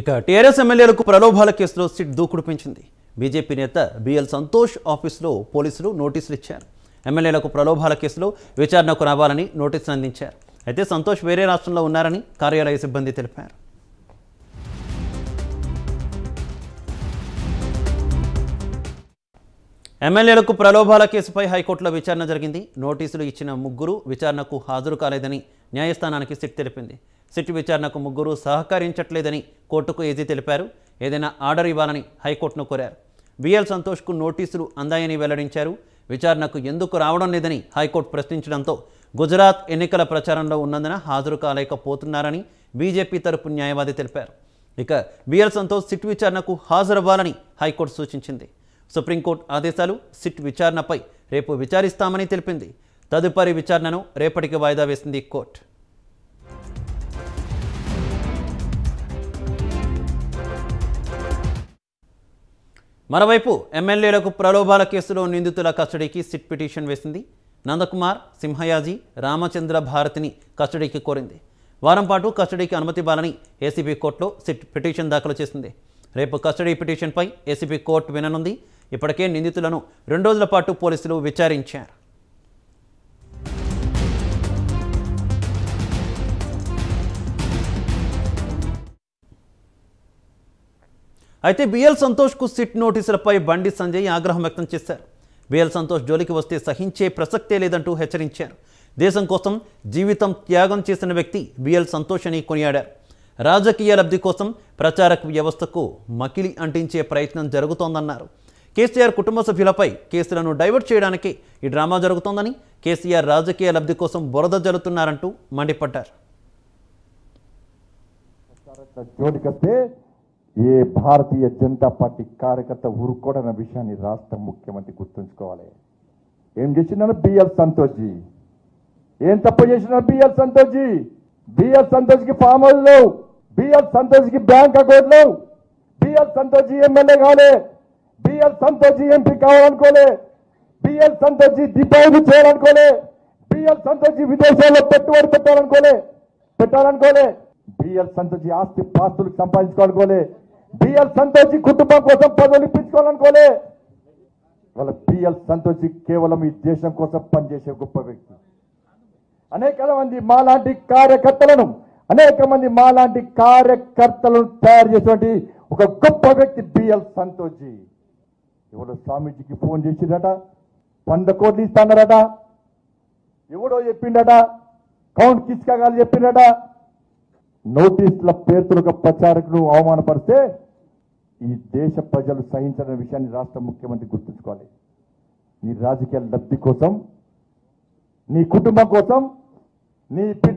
ఇక టీఆర్ఎస్ ఎమ్మెల్యేలకు ప్రలోభాల కేసులో సిట్ దూకుడు పెంచింది బీజేపీ నేత బిఎల్ సంతోష్ ఆఫీసులో పోలీసులు నోటీసులు ఇచ్చారు ఎమ్మెల్యేలకు ప్రలోభాల కేసులో విచారణకు రావాలని నోటీసులు అందించారు అయితే సంతోష్ వేరే రాష్ట్రంలో ఉన్నారని కార్యాలయ సిబ్బంది తెలిపారు ఎమ్మెల్యేలకు ప్రలోభాల కేసుపై హైకోర్టులో విచారణ జరిగింది నోటీసులు ఇచ్చిన ముగ్గురు విచారణకు హాజరు కాలేదని న్యాయస్థానానికి సిట్ తెలిపింది సిట్ విచారణకు ముగ్గురు సహకరించట్లేదని కోర్టుకు ఏజీ తెలిపారు ఏదైనా ఆర్డర్ ఇవ్వాలని హైకోర్టును కోరారు విఎల్ సంతోష్కు నోటీసులు అందాయని వెల్లడించారు విచారణకు ఎందుకు రావడం లేదని హైకోర్టు ప్రశ్నించడంతో గుజరాత్ ఎన్నికల ప్రచారంలో ఉన్నందున హాజరు కాలేకపోతున్నారని బీజేపీ తరపు న్యాయవాది తెలిపారు ఇక బిఎల్ సంతోష్ సిట్ విచారణకు హాజరవ్వాలని హైకోర్టు సూచించింది సుప్రీంకోర్టు ఆదేశాలు సిట్ విచారణపై రేపు విచారిస్తామని తెలిపింది తదుపరి విచారణను రేపటికి వాయిదా వేసింది కోర్టు మరోవైపు ఎమ్మెల్యేలకు ప్రలోభాల కేసులో నిందితుల కస్టడీకి సిట్ పిటిషన్ వేసింది నందకుమార్ సింహయాజీ రామచంద్ర భారతిని కస్టడీకి కోరింది వారం పాటు కస్టడీకి అనుమతి ఇవ్వాలని ఏసీబీ కోర్టులో సిట్ పిటిషన్ దాఖలు చేసింది రేపు కస్టడీ పిటిషన్పై ఏసీబీ కోర్టు విననుంది ఇప్పటికే నిందితులను రెండు రోజుల పాటు పోలీసులు విచారించారు అయితే బిఎల్ సంతోష్కు సిట్ నోటీసులపై బండి సంజయ్ ఆగ్రహం వ్యక్తం చేశారు బిఎల్ సంతోష్ జోలికి వస్తే సహించే ప్రసక్తే లేదంటూ హెచ్చరించారు దేశం కోసం జీవితం త్యాగం చేసిన వ్యక్తి బిఎల్ సంతోష్ అని కొనియాడారు రాజకీయ లబ్ధి కోసం ప్రచారక వ్యవస్థకు మకిలి అంటించే ప్రయత్నం జరుగుతోందన్నారు కేసీఆర్ కుటుంబ సభ్యులపై కేసులను డైవర్ట్ చేయడానికి ఈ డ్రామా జరుగుతోందని కేసీఆర్ రాజకీయ లబ్ధి కోసం బురద జల్లుతున్నారంటూ మండిపడ్డారు ఈ భారతీయ జనతా పార్టీ కార్యకత్త ఊరుకోడన విషయంని రాష్ట్ర ప్రభుత్వం ముఖ్యమంత్రి గుర్తుంచుకోవాలి ఏం చేసినా బిఎల్ సంతోష్ జీ ఏం తప్పు చేసినా బిఎల్ సంతోష్ జీ బిఎల్ సంతోష్కి ఫామ్ హౌస్ లో బిఎల్ సంతోష్కి బ్యాంక్ అకౌంట్ లో బిఎల్ సంతోష్ జీ ఎమ్మెల్యే గాలే బిఎల్ సంతోష్ జీ ఎంపీ కావాలనుకోలే బిఎల్ సంతోష్ జీ డిపార్ట్ చేయాలనుకోలే బిఎల్ సంతోష్ జీ విదేశాల్లో పెట్టుబడు పెట్టాలనుకోలే పెట్టాలనుకోలే బిఎల్ సంతోష్ జీ ఆస్తి పాస్తులు కంపన్సిస్కాల్కోలే బిఎల్ సంతోషి కుటుంబం కోసం పదవులు ఇప్పించుకోవాలనుకోలే వాళ్ళ బిఎల్ సంతోషి కేవలం ఈ దేశం కోసం పనిచేసే గొప్ప వ్యక్తి అనేక మంది మాలాంటి కార్యకర్తలను అనేక మంది మాలాంటి కార్యకర్తలను తయారు చేసినటువంటి ఒక గొప్ప వ్యక్తి బిఎల్ సంతోషి ఎవడో స్వామీజీకి ఫోన్ చేసిండట వంద కోట్లు ఇస్తానరట ఎవడో చెప్పిండట కౌంట్ తీసుకోగాలి చెప్పిండట నోటీసుల పేరుతో ఒక ప్రచారకును అవమానపరిస్తే ఈ దేశ ప్రజలు సహించిన విషయాన్ని రాష్ట్ర ముఖ్యమంత్రి గుర్తుంచుకోవాలి నీ రాజకీయ లబ్ధి కోసం నీ కుటుంబం కోసం నీ